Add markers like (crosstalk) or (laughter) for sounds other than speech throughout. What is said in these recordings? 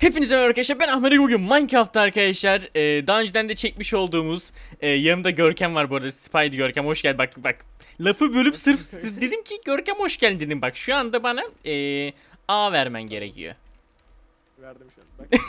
Hepinize merhaba arkadaşlar ben Ahmet bugün Minecraft'ta arkadaşlar ee, daha önceden de çekmiş olduğumuz e, yanımda Görkem var bu arada Spidey Görkem hoş geldin bak bak lafı bölüp sırf (laughs) dedim ki Görkem hoş geldin dedim bak şu anda bana e, A vermen gerekiyor. Verdim şu an bak.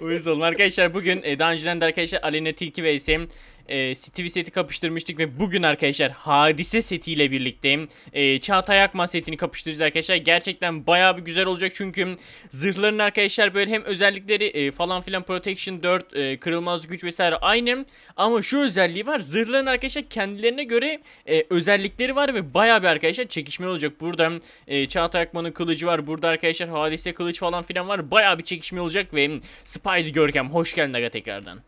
(laughs) Uyuz olun arkadaşlar bugün e, daha önceden de arkadaşlar Alena Tilki ve Esem e, Stevie seti kapıştırmıştık ve bugün arkadaşlar Hadise setiyle birlikteyim. E, Çağatay Akman setini kapıştıracağız arkadaşlar. Gerçekten baya bir güzel olacak çünkü zırhların arkadaşlar böyle hem özellikleri e, falan filan Protection 4, e, kırılmaz güç vesaire aynı. Ama şu özelliği var. Zırhların arkadaşlar kendilerine göre e, özellikleri var ve baya bir arkadaşlar çekişme olacak. Burada e, Çağatay Akman'ın kılıcı var. Burada arkadaşlar Hadise kılıç falan filan var. Baya bir çekişme olacak ve Spidey Görkem hoş geldin aga tekrardan.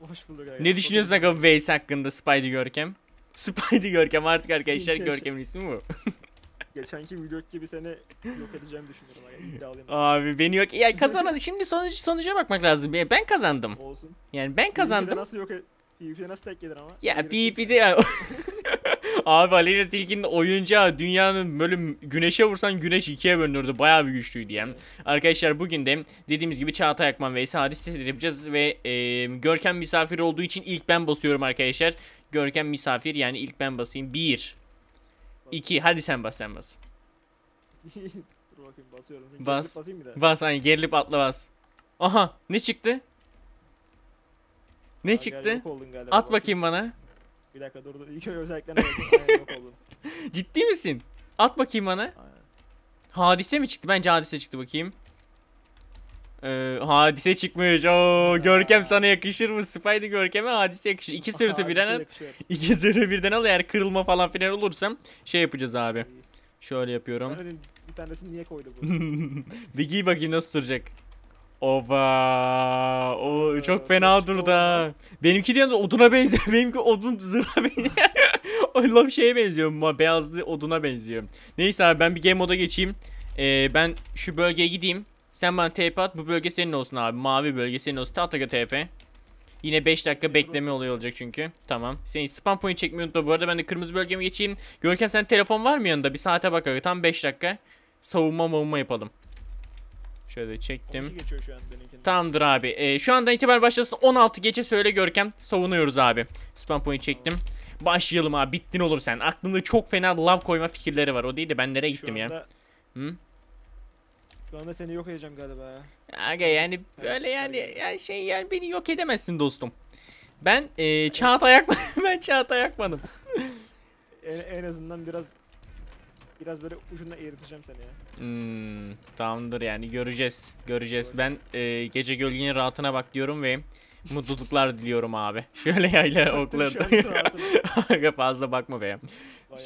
Hoş bulduk arkadaşlar. Ne düşünüyorsun aga Veys hakkında Spidey Görkem? (laughs) Spidey Görkem artık arkadaşlar Görkem'in ismi bu. (laughs) Geçenki video gibi seni yok edeceğim düşünüyorum. Yani Abi beni yok. Yani kazanan şimdi sonuç sonuca bakmak lazım. Ben kazandım. Olsun. Yani ben kazandım. PvP'de nasıl yok e, PvP'de nasıl tek gelir ama? Ya PvP'de (laughs) Abi Aleyna Tilki'nin oyuncağı dünyanın bölüm güneşe vursan güneş ikiye bölünürdü. Bayağı bir güçlüydü yani. Arkadaşlar bugün de dediğimiz gibi Çağatay Akman ve Esadi Sesler yapacağız. Ve e, Görkem misafir olduğu için ilk ben basıyorum arkadaşlar. Görkem misafir yani ilk ben basayım. Bir. iki. Hadi sen bas sen bas. (laughs) Dur bakayım basıyorum. Sen bas. Basayım bir Bas hani gerilip atla bas. Aha ne çıktı? Ne Aa, çıktı? At bakayım bana. Bir dakika dur dur. İlk önce özelliklerine bakayım. (laughs) Ciddi misin? At bakayım bana. Aynen. Hadise mi çıktı? Bence hadise çıktı bakayım. Ee, hadise çıkmış. Oo, Görkem sana yakışır mı? Spider Görkem'e hadise yakışır. İki sürü birden al. İki sürü birden al eğer kırılma falan filan olursam şey yapacağız abi. Şöyle yapıyorum. Ben dedim, bir tanesini niye koydu bu? (laughs) bir bakayım nasıl duracak. Oba. O çok fena durdu ha. Benimki diyorsunuz oduna benziyor. (laughs) Benimki odun zırha benziyor. (laughs) o bir şeye benziyor. Ama beyazlı oduna benziyor. Neyse abi ben bir game moda geçeyim. Ee, ben şu bölgeye gideyim. Sen bana TP at. Bu bölge senin olsun abi. Mavi bölge senin olsun. Ataga TP. Yine 5 dakika bekleme olayı olacak çünkü. Tamam. Seni spam point çekmeyi unutma. Bu arada ben de kırmızı bölgeme geçeyim. Görkem sen telefon var mı yanında? Bir saate bak abi. Tam 5 dakika. Savunma mavunma yapalım. Şöyle çektim. Tamamdır abi. Ee, şu andan itibaren başlasın. 16 gece söyle Görkem. Savunuyoruz abi. Spam point çektim. Başlayalım abi. Bittin oğlum sen. Aklında çok fena love koyma fikirleri var. O değil de ben nereye gittim şu anda... ya? Hı? Şu anda seni yok edeceğim galiba ya. Aga yani böyle yani, yani şey yani beni yok edemezsin dostum. Ben e, Çağatay Akman (laughs) ben Çağatay Akman'ım. en, en azından biraz Biraz böyle ucunda eriteceğim seni ya. Hmm, tamamdır yani göreceğiz. Göreceğiz. Ben e, gece gölgenin rahatına bak diyorum ve mutluluklar diliyorum abi. (laughs) Şöyle yayla oklarda. Şey fazla bakma be.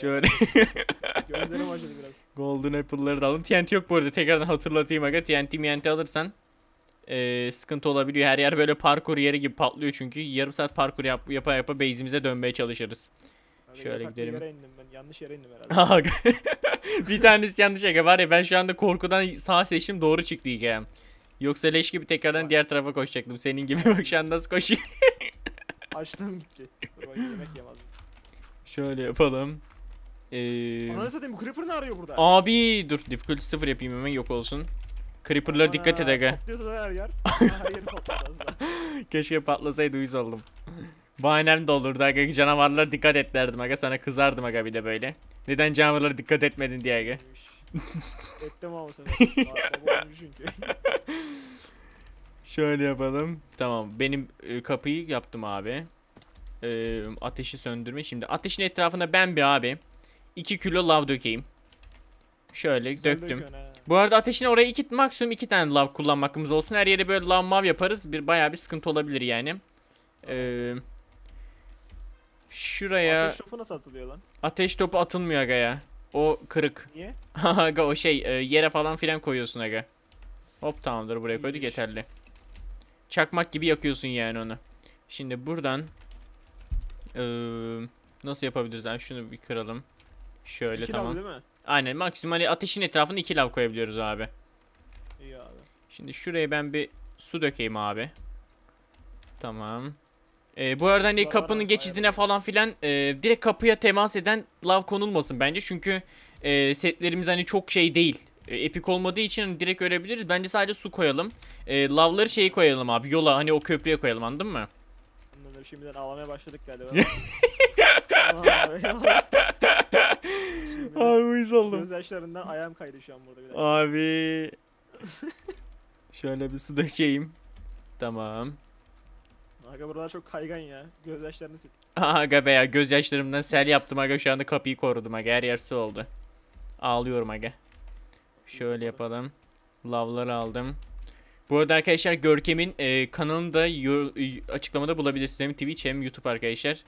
Şöyle. (laughs) Gözlerim acıdı biraz. Golden Apple'ları da alalım. TNT yok bu arada. Tekrardan hatırlatayım aga. TNT TNT alırsan e, sıkıntı olabiliyor. Her yer böyle parkur yeri gibi patlıyor çünkü. Yarım saat parkur yap, yapa yapa base'imize dönmeye çalışırız. Kanka hani Şöyle gidelim. yere indim ben. Yanlış yere indim herhalde. (laughs) bir tanesi yanlış Ege var ya ben şu anda korkudan sağ seçtim doğru çıktı Ege'm. Yoksa leş gibi tekrardan diğer tarafa koşacaktım. Senin gibi bak şu an nasıl koşuyor. (laughs) Açtım gitti. Dur bakayım yemek Şöyle yapalım. Ee, Ananı bu creeper ne arıyor burada? abi dur difficulty sıfır yapayım hemen yok olsun. Creeper'lara dikkat et Ege. her yer. (laughs) Her yeri toplar Keşke patlasaydı uyuz oldum. Bahanem de olurdu aga. Canavarlara dikkat et derdim aga. Sana kızardım aga bir de böyle. Neden canavarlara dikkat etmedin diye aga. Ettim ama sana. (laughs) çünkü. Şöyle yapalım. Tamam. Benim e, kapıyı yaptım abi. E, ateşi söndürme. Şimdi ateşin etrafına ben bir abi. 2 kilo lav dökeyim. Şöyle Güzel döktüm. Bu arada ateşin oraya iki, maksimum iki tane lav kullanma hakkımız olsun. Her yere böyle lav mav yaparız. Bir, bayağı bir sıkıntı olabilir yani. Eee... Şuraya... Ateş topu nasıl atılıyor lan? Ateş topu atılmıyor aga ya. O kırık. Niye? (laughs) aga o şey e, yere falan filan koyuyorsun aga. Hop tamamdır buraya koyduk yeterli. Çakmak gibi yakıyorsun yani onu. Şimdi buradan... Ee, nasıl yapabiliriz? Yani şunu bir kıralım. Şöyle iki tamam. Aynen maksimum hani ateşin etrafını iki lav koyabiliyoruz abi. İyi abi. Şimdi şuraya ben bir su dökeyim abi. Tamam. E, bu arada hani kapının geçidine falan filan e, direkt kapıya temas eden lav konulmasın bence. Çünkü e, setlerimiz hani çok şey değil. E, epik olmadığı için hani direkt örebiliriz Bence sadece su koyalım. E, lavları şeyi koyalım abi. Yola hani o köprüye koyalım anladın mı? Anladım. Şimdiden ağlamaya başladık galiba. abi uyuz oldum. Göz yaşlarından ayağım kaydı şu an burada. Abi. Şöyle bir su dökeyim. Tamam. Aga buralar çok kaygan ya. Gözyaşlarını sil. Aga be ya gözyaşlarımdan sel yaptım aga şu anda kapıyı korudum aga her yer su oldu. Ağlıyorum aga. Şöyle yapalım. Lavları aldım. Bu arada arkadaşlar Görkem'in e, kanalını da açıklamada bulabilirsiniz. Hem Twitch hem YouTube arkadaşlar.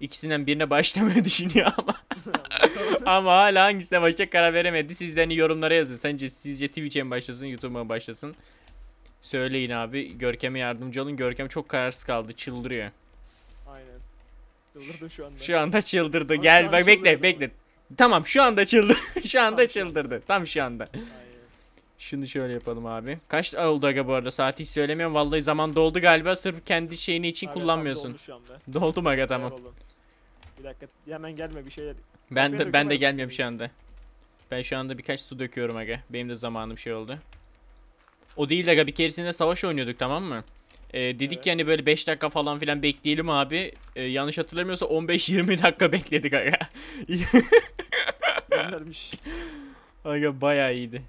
İkisinden birine başlamayı (laughs) düşünüyor ama. (laughs) ama hala hangisine başlayacak karar veremedi. Sizden yorumlara yazın. Sence sizce Twitch'e mi başlasın, YouTube'a mı başlasın? Söyleyin abi. Görkem'e yardımcı olun. Görkem çok kararsız kaldı. Çıldırıyor. Aynen. Çıldırdı şu anda. Şu anda çıldırdı. Ama Gel bak bekle bekle. Tamam şu anda çıldırdı. (laughs) şu anda çıldırdı. Tam şu anda. Aynen. Şunu şöyle yapalım abi. Kaç oldu aga bu arada? Saati hiç söylemiyorum. Vallahi zaman doldu galiba. Sırf kendi şeyini için Aynen, kullanmıyorsun. Doldu Doldu mu aga tamam. Bir dakika hemen gelme bir şeyler. Ben de ben de gelmiyorum şu şey anda. Ben şu anda birkaç su döküyorum aga. Benim de zamanım şey oldu. O değil de bir keresinde savaş oynuyorduk tamam mı? Ee, dedik evet. yani böyle 5 dakika falan filan bekleyelim abi. Ee, yanlış hatırlamıyorsa 15-20 dakika bekledik aga. Güzelmiş. (laughs) Aga baya iyiydi.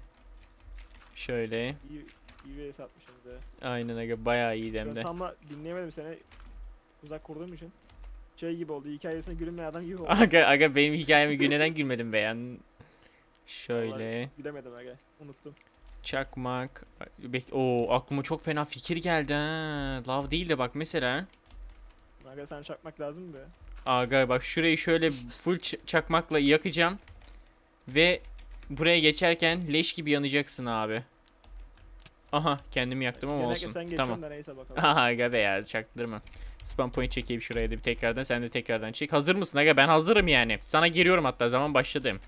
Şöyle. İyi, iyi VS atmışım de. Aynen aga baya iyiydi hem de. Ben tam da dinleyemedim seni. Uzak kurduğum için. Şey gibi oldu hikayesine gülünmeyen adam gibi oldu. Aga, aga benim hikayemi gülmeden gülmedim be yani. Şöyle. Vallahi gülemedim aga unuttum. Çakmak. O aklıma çok fena fikir geldi ha. Lav değil de bak mesela. Aga sen çakmak lazım be. Aga bak şurayı şöyle full çakmakla yakacağım. Ve buraya geçerken leş gibi yanacaksın abi. Aha kendimi yaktım ama olsun. tamam. aga be ya çaktırma. Spam point çekeyim şuraya da bir tekrardan. Sen de tekrardan çek. Hazır mısın aga? Ben hazırım yani. Sana giriyorum hatta zaman başladım.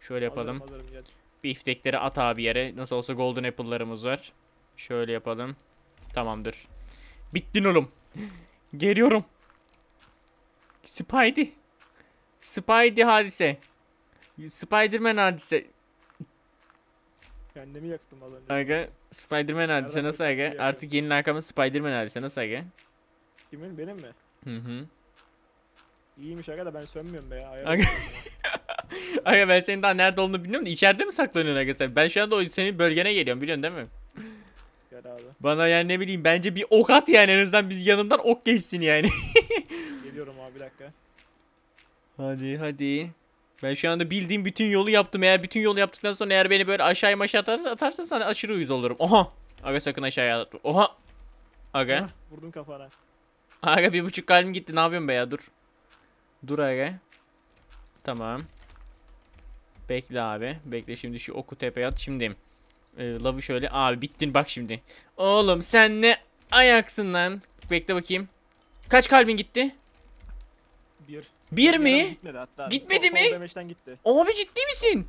Şöyle yapalım. Hazırım, hazırım, Biftekleri at abi yere. Nasıl olsa golden apple'larımız var. Şöyle yapalım. Tamamdır. Bittin oğlum. (laughs) Geliyorum. Spidey. Spidey hadise. Spiderman hadise. Kendimi yaktım az önce. Aga Spiderman hadise nasıl aga? Artık yeni lakamı Spiderman hadise nasıl aga? Kimin benim mi? Hı hı. İyiymiş aga da ben sönmüyorum be ya. Aga. (laughs) (laughs) Aga ben senin daha nerede olduğunu bilmiyorum da içeride mi saklanıyorsun aga sen? Ben şu anda o senin bölgene geliyorum biliyorsun değil mi? Gel abi. Bana yani ne bileyim bence bir ok at yani en azından biz yanından ok geçsin yani. (laughs) Geliyorum abi bir dakika. Hadi hadi. Ben şu anda bildiğim bütün yolu yaptım. Eğer bütün yolu yaptıktan sonra eğer beni böyle aşağıya maşa atarsan, atarsan sana aşırı uyuz olurum. Oha. Aga sakın aşağıya at. Oha. Aga. Hah, vurdum kafana. Aga bir buçuk kalbim gitti. Ne yapıyorsun be ya dur. Dur aga. Tamam. Bekle abi. Bekle şimdi şu oku tepeye at. Şimdi e, lavı şöyle. Abi bittin bak şimdi. Oğlum sen ne ayaksın lan. Bekle bakayım. Kaç kalbin gitti? Bir. Bir mi? Gitmedi, hatta. gitmedi mi? gitti. Abi ciddi misin?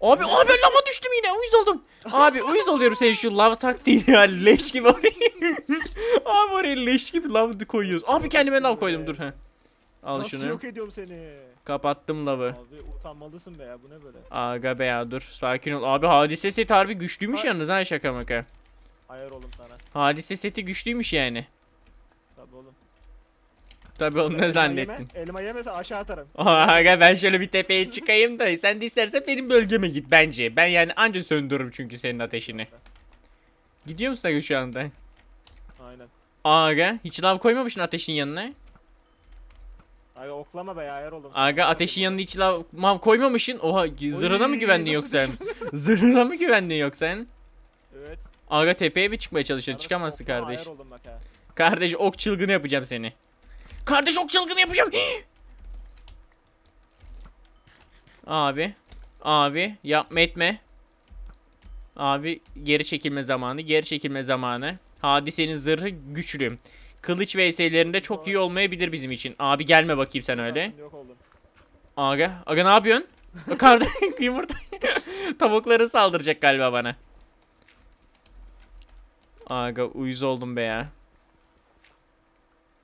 Abi abi ben lava düştüm yine uyuz oldum. Abi uyuz oluyorum senin şu lav taktiği ya leş gibi. (laughs) abi oraya leş gibi lav koyuyoruz. Abi kendime lav koydum dur ha. Al Nasıl şunu. yok ediyorum seni? Kapattım lavı. Abi utanmalısın be ya bu ne böyle? Aga be ya dur sakin ol. Abi hadise seti harbi güçlüymüş Hayır. yalnız ha şaka maka. Hayır oğlum sana. Hadise seti güçlüymüş yani. Tabi oğlum. Tabi oğlum ne zannettin? Yeme, elma yemese aşağı atarım. (laughs) Aga ben şöyle bir tepeye çıkayım da sen de istersen benim bölgeme git bence. Ben yani anca söndürürüm çünkü senin ateşini. Gidiyor musun Aga şu anda? Aynen. Aga hiç lav koymamışsın ateşin yanına. Aga oklama be ya Erol'um. Aga ateşin yanına hiç lav mav koymamışsın. Oha zırhına mı güvendin yok sen? (laughs) (laughs) zırhına mı güvendin yok sen? Evet. Aga tepeye mi çıkmaya çalışıyorsun? Çıkamazsın kardeş. Kardeş ok çılgını yapacağım seni. Kardeş ok çılgını yapacağım. (gasps) Abi. Abi yapma etme. Abi geri çekilme zamanı. Geri çekilme zamanı. Hadisenin zırhı güçlüyüm. Kılıç vs'lerinde çok iyi olmayabilir bizim için. Abi gelme bakayım sen öyle. Yok oldum. Aga, aga ne yapıyorsun? (laughs) Karda (laughs) yumurta. (laughs) Tavukları saldıracak galiba bana. Aga uyuz oldum be ya.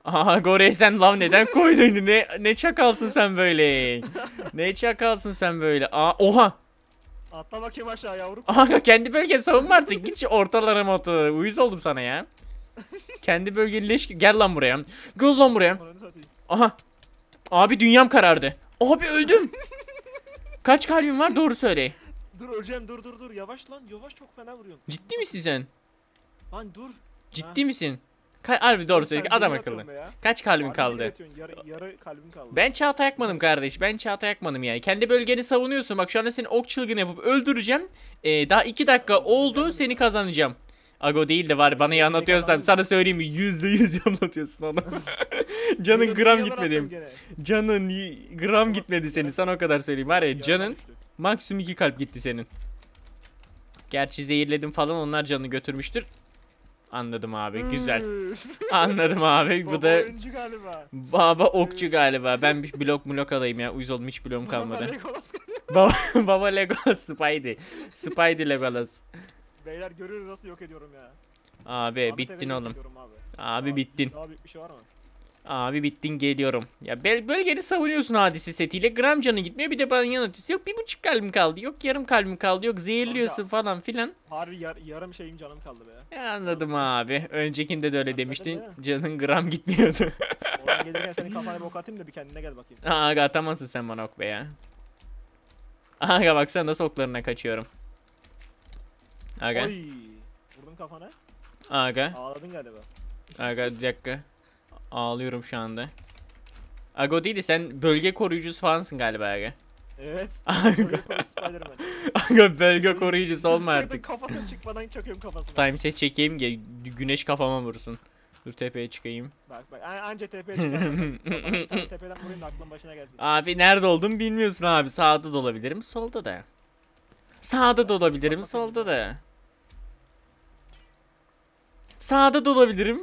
Aha Gorey sen lan neden koydun? Ne, ne çakalsın sen böyle? Ne çakalsın sen böyle? Aa, oha! Atla bakayım aşağı yavrum. Aha kendi bölgeni savunma artık. Git ortalara motoru. Uyuz oldum sana ya. Kendi bölgeni leş... Gel lan buraya. Gel lan buraya. Aha. Abi dünyam karardı. Abi öldüm. Kaç kalbim var doğru söyle. Dur öleceğim dur dur dur. Yavaş lan yavaş çok fena vuruyorsun. Ciddi misin sen? Lan dur. Ciddi ha. misin? Ka Harbi doğru söylüyorsun adam akıllı. Kaç kalbin kaldı? Yara, yara kalbim kaldı. Ben çağata yakmadım kardeş. Ben çağata yakmadım yani. Kendi bölgeni savunuyorsun. Bak şu anda seni ok çılgın yapıp öldüreceğim. Ee, daha iki dakika oldu seni kazanacağım. Ago değil de var bana iyi anlatıyorsan sana söyleyeyim Yüzde yüz anlatıyorsun onu. (laughs) (laughs) canın gram gitmedi. Canın gram gitmedi senin. Sana o kadar söyleyeyim. Var ya canın maksimum iki kalp gitti senin. Gerçi zehirledim falan onlar canını götürmüştür. Anladım abi hmm. güzel. (laughs) Anladım abi bu da Baba okçu galiba. Ben bir blok blok alayım ya. Uyuz olmuş bloğum kalmadı. baba, Legolas Spidey. Spidey Legolas. Beyler görüyoruz nasıl yok ediyorum ya. Abi Ahmet bittin oğlum. Abi. abi Aa, bittin. Abi büyük bir şey var mı? Abi bittin geliyorum. Ya bel bölgeni savunuyorsun hadisi setiyle. Gram canı gitmiyor. Bir de bana yanıtısı yok. Bir buçuk kalbim kaldı. Yok yarım kalbim kaldı. Yok zehirliyorsun Kanka, falan filan. Harbi yar yarım şeyim canım kaldı be. Ya anladım abi. Öncekinde de öyle Anladın demiştin. De Canın gram gitmiyordu. (laughs) Oradan gelirken senin kafana bok atayım da bir kendine gel bakayım. Sen. Aa atamazsın sen bana ok be ya. bak sen nasıl oklarına kaçıyorum. Aga. Oy. Vurdum kafana. Aga. Ağladın galiba. Aga bir dakika. Ağlıyorum şu anda. Aga değil de sen bölge koruyucusu falansın galiba Aga. Evet. (laughs) Aga. bölge koruyucusu olma artık. Kafasına çıkmadan çakıyorum kafasına. Time set çekeyim ki güneş kafama vursun. Dur tepeye çıkayım. Bak bak An anca tepeye çıkayım. (laughs) tepeden vurayım da aklın başına gelsin. Abi nerede oldum bilmiyorsun abi. Sağda da olabilirim solda da. Sağda da olabilirim solda da. Sağda da olabilirim.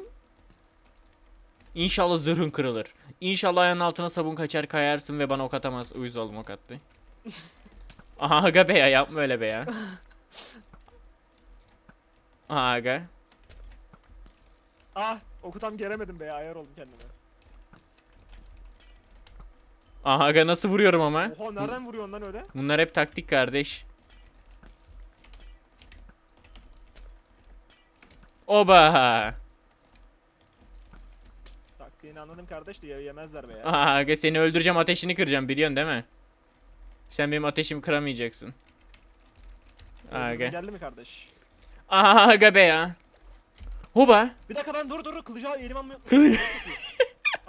İnşallah zırhın kırılır. İnşallah ayağın altına sabun kaçar kayarsın ve bana ok atamaz. Uyuz oğlum ok attı. (laughs) Aha aga be ya yapma öyle be ya. (laughs) Aha aga. Ah okutam gelemedim be ya ayar oldum kendime. Aha nasıl vuruyorum ama? Oha nereden vuruyorsun lan öyle? Bunlar hep taktik kardeş. Oba. Taktiğini anladım kardeş diye yemezler be ya. Aha seni öldüreceğim ateşini kıracağım biliyorsun değil mi? Sen benim ateşimi kıramayacaksın. Aga. Geldi mi kardeş? Aha aga be ya. Hoba. Bir dakika ben dur dur kılıcı elim almıyor. Kılıcı. (laughs)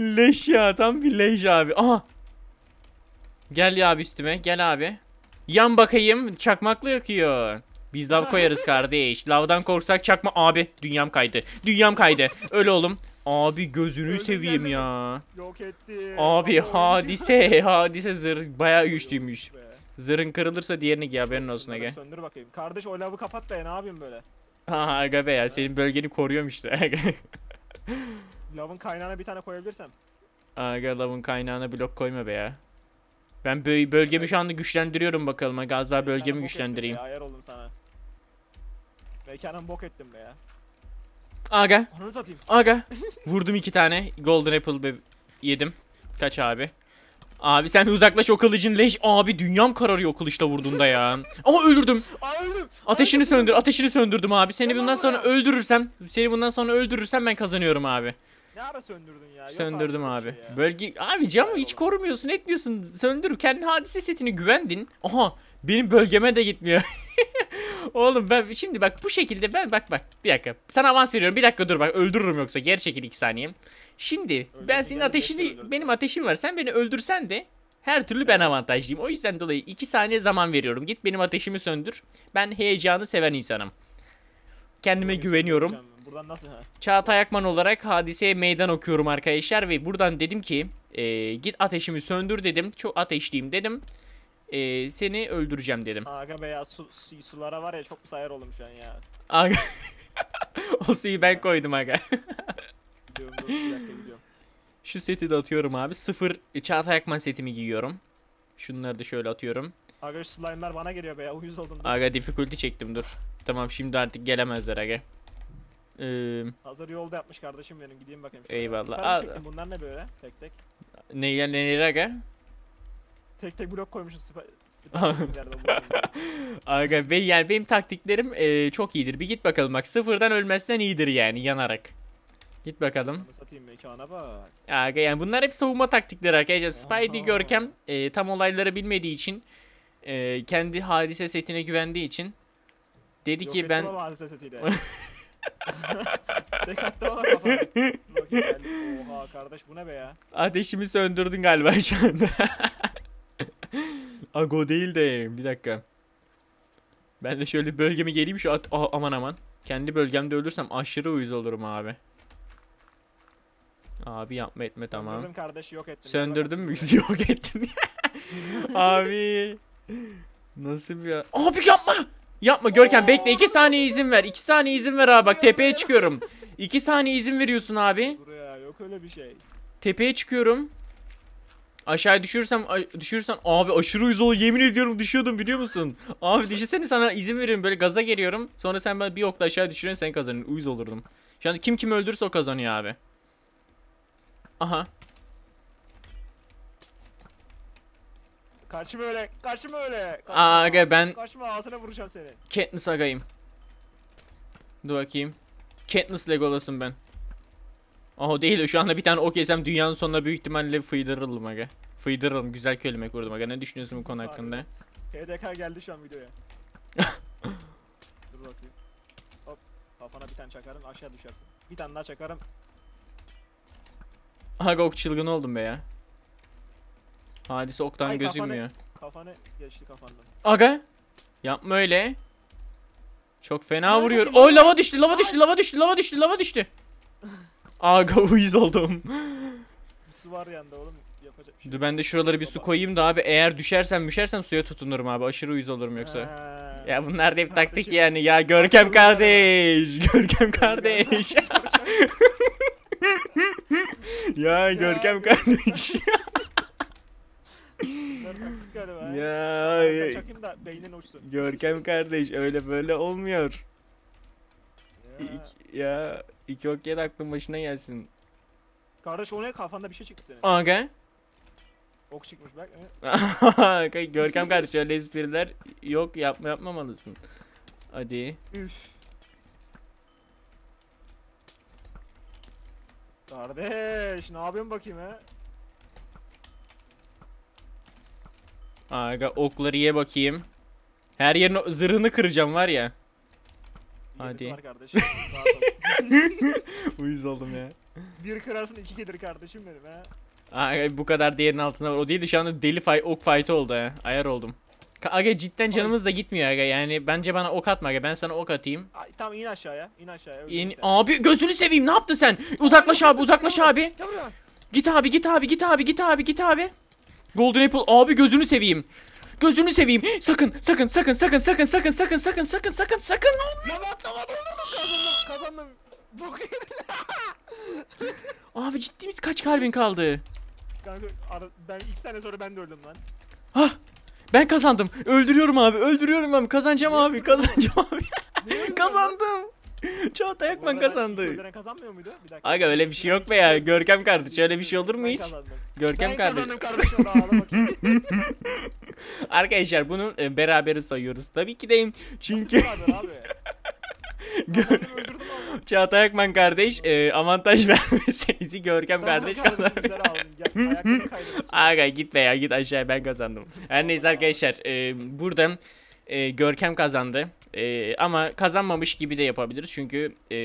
leş ya tam bir leş abi. Aha. Gel ya abi üstüme gel abi. Yan bakayım çakmaklı yakıyor. Biz lav koyarız kardeş. Lavdan korksak çakma abi. Dünyam kaydı. Dünyam kaydı. Öl oğlum. Abi gözünü Öldüm seveyim ya. Yok etti. Abi hadise hadise zırh bayağı güçlüymüş. Zırhın kırılırsa diğerini giy haberin olsun Ege. Söndür bakayım. Kardeş o lavı kapat da ya ne yapayım böyle. Ha aga be ya senin bölgeni koruyorum işte. (laughs) Lavın kaynağına bir tane koyabilirsem. Aga lavın kaynağına blok koyma be ya. Ben bölgemi şu anda güçlendiriyorum bakalım. Gaz daha bölgemi güçlendireyim. Ayar oldum sana. Mekanımı bok ettim be ya. Aga. Onu satayım. Aga. (laughs) Vurdum iki tane. Golden Apple be yedim. Kaç abi. Abi sen uzaklaş o kılıcın leş. Abi dünyam kararıyor o kılıçla vurduğunda ya. Ama öldürdüm. Ateşini öldüm. söndür. Ateşini söndürdüm abi. Seni bundan sonra öldürürsem, seni bundan sonra öldürürsem ben kazanıyorum abi. Ne ara söndürdün ya? Yok Söndürdüm abi. abi. Şey ya. Bölge abi camı hiç korumuyorsun, etmiyorsun. Söndür. Kendi hadise setini güvendin. Aha. Benim bölgeme de gitmiyor. (laughs) Oğlum ben şimdi bak bu şekilde ben bak bak bir dakika. Sana avans veriyorum bir dakika dur bak öldürürüm yoksa geri çekil iki saniye. Şimdi Öyle ben senin ateşini benim ateşim var sen beni öldürsen de her türlü ben avantajlıyım. O yüzden dolayı 2 saniye zaman veriyorum. Git benim ateşimi söndür. Ben heyecanı seven insanım. Kendime Öyle şey güveniyorum. Buradan nasıl? Çağatay Akman olarak hadiseye meydan okuyorum arkadaşlar ve buradan dedim ki e, git ateşimi söndür dedim. Çok ateşliyim dedim e, seni öldüreceğim dedim. Aga be ya su, su, sulara var ya çok sayar oldum şu an ya. Aga. (laughs) o suyu ben koydum aga. (laughs) Şu seti de atıyorum abi. Sıfır çağatay akman setimi giyiyorum. Şunları da şöyle atıyorum. Aga şu slime'lar bana geliyor be ya uyuz oldum. Aga difficulty çektim dur. Tamam şimdi artık gelemezler aga. Ee, Hazır yolda yapmış kardeşim benim gideyim bakayım. Eyvallah. Aa, Bunlar ne böyle tek tek? Ne, ne, ne aga? Tek tek blok koymuşuz süper. Aga ben yani benim taktiklerim e, çok iyidir. Bir git bakalım bak sıfırdan ölmezsen iyidir yani yanarak. Git bakalım. Satayım mekana bak. Aga yani bunlar hep savunma taktikleri arkadaşlar. Spidey Görkem e, tam olayları bilmediği için e, kendi hadise setine güvendiği için dedi Yok ki ben hadise setiyle. Dekatta (laughs) (laughs) var Oha kardeş bu ne be ya? Ateşimi söndürdün galiba şu anda. (laughs) Ago değil de bir dakika. Ben de şöyle bölgemi geleyim şu at aman aman. Kendi bölgemde ölürsem aşırı uyuz olurum abi. Abi yapma etme tamam. Söndürdüm kardeşi yok ettim. Söndürdüm mü? yok (laughs) ettim. (laughs) abi. Nasıl bir... Abi yapma! Yapma görken bekle 2 saniye izin ver. 2 saniye izin ver abi bak tepeye çıkıyorum. 2 saniye izin veriyorsun abi. Buraya yok öyle bir şey. Tepeye çıkıyorum. Aşağı düşürsem düşürsen abi aşırı uyuz yemin ediyorum düşüyordum biliyor musun? Abi düşünsene sana izin veriyorum böyle gaza geliyorum. Sonra sen bana bir okla aşağı düşürüyorsun sen kazanıyorsun. Uyuz olurdum. Şu anda kim kimi öldürürse o kazanıyor abi. Aha. Kaçma öyle. Kaçma öyle. Kaçma. Aa, ben Kaçma altına vuracağım seni. Katniss agayım. Dur bakayım. Katniss Legolas'ım ben. Aha değil şu anda bir tane ok yesem dünyanın sonunda büyük ihtimalle fıydırırım aga. Fıydırırım güzel kelime kurdum aga. Ne düşünüyorsun bu konu hakkında? HDK geldi şu an videoya. (laughs) Dur bakayım. Hop kafana bir tane çakarım aşağı düşersin. Bir tane daha çakarım. Aga ok çılgın oldum be ya. Hadise oktan Ay, gözünmüyor. Kafanı, kafanı geçti kafanda. Aga yapma öyle. Çok fena vuruyor. Oy lava düştü, lava düştü, lava düştü, lava düştü, lava (laughs) düştü. Aga (laughs) uyuz oldum. Su var yanda oğlum. Yapacak bir şey. Dur ben de şuraları bir su koyayım da abi eğer düşersem düşersem suya tutunurum abi. Aşırı uyuz olurum yoksa. Ya bunlar da hep taktik yani. Ya Görkem kardeş. (laughs) Görkem kardeş. (laughs) ya Görkem kardeş. ya, ya. Görkem kardeş öyle böyle olmuyor. Ya. ya. İki okey de aklın başına gelsin. Kardeş o ne kafanda bir şey çıktı senin. Aga. Ok çıkmış bak. Evet. (laughs) Görkem kardeş öyle espriler yok yapma yapmamalısın. Hadi. Üf. Kardeş ne yapıyorsun bakayım ha Aga okları ye bakayım. Her yerin zırhını kıracağım var ya. Hadi. var kardeşim. (laughs) Uyuz oldum ya. Bir kırarsın iki gelir kardeşim benim ha. Aa bu kadar değerin altında var. O değil de şu anda deli fight, ok fight oldu ha. Ayar oldum. Ka aga cidden canımız da gitmiyor aga. Yani bence bana ok atma aga. Ben sana ok atayım. Ay, tamam in aşağıya. İn aşağıya. İn sen. abi gözünü seveyim. Ne yaptın sen? Uzaklaş abi, uzaklaş abi. Git abi, git abi, git abi, git abi, git abi. Golden Apple abi gözünü seveyim. Gözünü seveyim. Sakın sakın sakın sakın sakın sakın sakın sakın sakın sakın sakın. Yalan kazandım kazandım. Abi ciddi misin? Kaç kalbin kaldı? Kanka ben iki sene sonra ben de öldüm lan. Ha? Ben kazandım. Öldürüyorum abi. Öldürüyorum abi. Kazanacağım abi. Kazanacağım abi. Kazandım. (laughs) Çağatay Akman kazandı. kazanmıyor muydu? Bir dakika. Aga öyle bir şey yok be ya. Görkem kardeş öyle bir şey olur mu hiç? Kazandım. Görkem Ben kazandım kardeşim (laughs) Arkadaşlar bunun e, beraberi sayıyoruz. Tabii ki deyim. Çünkü Hadi (laughs) Çağatay Akman kardeş e, avantaj vermeseydi Görkem kardeş kazandı. kardeşim, Aga git be ya git aşağıya ben kazandım. Her neyse arkadaşlar e, buradan e, Görkem kazandı. E, ama kazanmamış gibi de yapabiliriz çünkü e,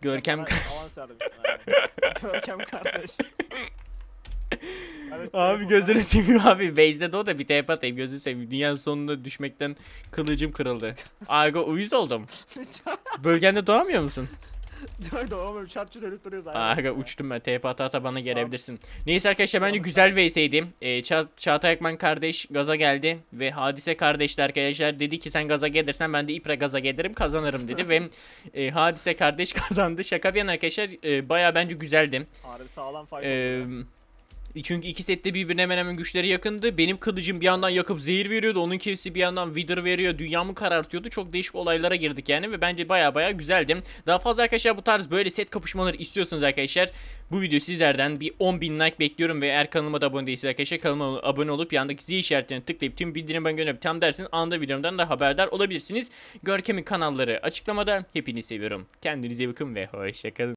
Görkem avans verdim. (laughs) Görkem kardeş. abi gözünü seveyim abi. Base'de de o da bir TP atayım gözünü seveyim. Dünyanın sonunda düşmekten kılıcım kırıldı. Argo uyuz oldum. (laughs) Bölgende doğamıyor musun? (laughs) Dördü oğlum dönüp duruyor zaten. Aga uçtum ben. TP ata ata bana gelebilirsin. Neyse arkadaşlar bence güzel VS'ydi. Ee, Ça Çağatay Akman kardeş gaza geldi. Ve Hadise kardeşler arkadaşlar dedi ki sen gaza gelirsen ben de ipre gaza gelirim kazanırım dedi. ve e, Hadise kardeş (laughs) kazandı. Şaka bir yana arkadaşlar e, baya bence güzeldi. Harbi sağlam fight ee, e, çünkü iki sette birbirine hemen hemen güçleri yakındı. Benim kılıcım bir yandan yakıp zehir veriyordu. Onun kimsi bir yandan wither veriyor. Dünyamı karartıyordu. Çok değişik olaylara girdik yani ve bence baya baya güzeldi. Daha fazla arkadaşlar bu tarz böyle set kapışmaları istiyorsanız arkadaşlar bu video sizlerden bir 10.000 like bekliyorum ve eğer kanalıma da abone değilseniz arkadaşlar kanalıma abone olup yandaki zil işaretine tıklayıp tüm bildirim ben gönderip tam dersiniz anında videomdan da haberdar olabilirsiniz. Görkem'in kanalları açıklamada. Hepinizi seviyorum. Kendinize iyi bakın ve hoşçakalın.